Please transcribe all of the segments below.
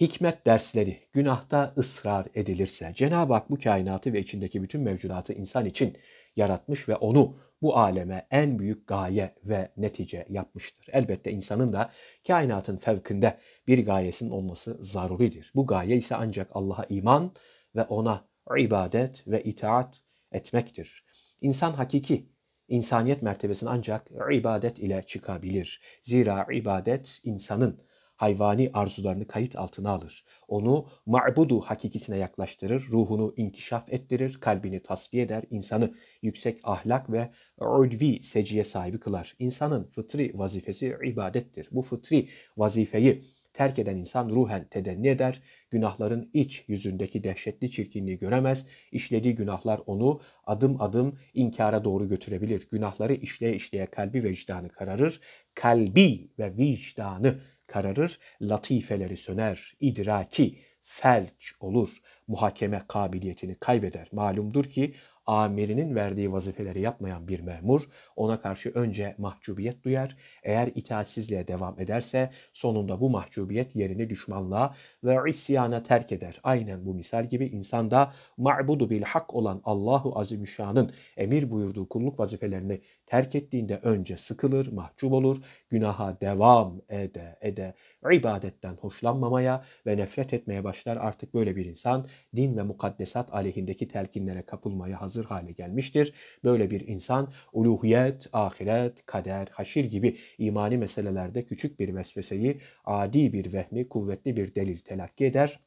hikmet dersleri günahta ısrar edilirse Cenab-ı Hak bu kainatı ve içindeki bütün mevcudatı insan için yaratmış ve onu bu aleme en büyük gaye ve netice yapmıştır. Elbette insanın da kainatın fevkinde bir gayesinin olması zaruridir. Bu gaye ise ancak Allah'a iman ve ona ibadet ve itaat etmektir. İnsan hakiki insaniyet mertebesini ancak ibadet ile çıkabilir. Zira ibadet insanın hayvani arzularını kayıt altına alır. Onu ma'budu hakikisine yaklaştırır, ruhunu inkişaf ettirir, kalbini tasfiye eder, insanı yüksek ahlak ve ulvi seciye sahibi kılar. İnsanın fıtri vazifesi ibadettir. Bu fıtri vazifeyi terk eden insan ruhen tedenni eder, günahların iç yüzündeki dehşetli çirkinliği göremez, işlediği günahlar onu adım adım inkara doğru götürebilir. Günahları işleye işleye kalbi vicdanı kararır, kalbi ve vicdanı kararır, latifeleri söner, idraki, felç olur, muhakeme kabiliyetini kaybeder. Malumdur ki amirinin verdiği vazifeleri yapmayan bir memur ona karşı önce mahcubiyet duyar. Eğer itaatsizliğe devam ederse sonunda bu mahcubiyet yerini düşmanlığa ve isyana terk eder. Aynen bu misal gibi insanda ma'budu bil hak olan Allahu Azimüşşan'ın emir buyurduğu kulluk vazifelerini terk ettiğinde önce sıkılır, mahcup olur, günaha devam ede ede ibadetten hoşlanmamaya ve nefret etmeye başlar. Artık böyle bir insan din ve mukaddesat aleyhindeki telkinlere kapılmaya hazır hazır hale gelmiştir. Böyle bir insan uluhiyet, ahiret, kader, haşir gibi imani meselelerde küçük bir vesveseyi, adi bir vehmi, kuvvetli bir delil telakki eder.''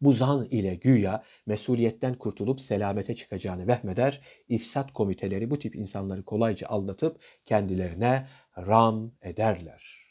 Bu zan ile güya mesuliyetten kurtulup selamete çıkacağını vehmeder. İfsat komiteleri bu tip insanları kolayca aldatıp kendilerine ram ederler.''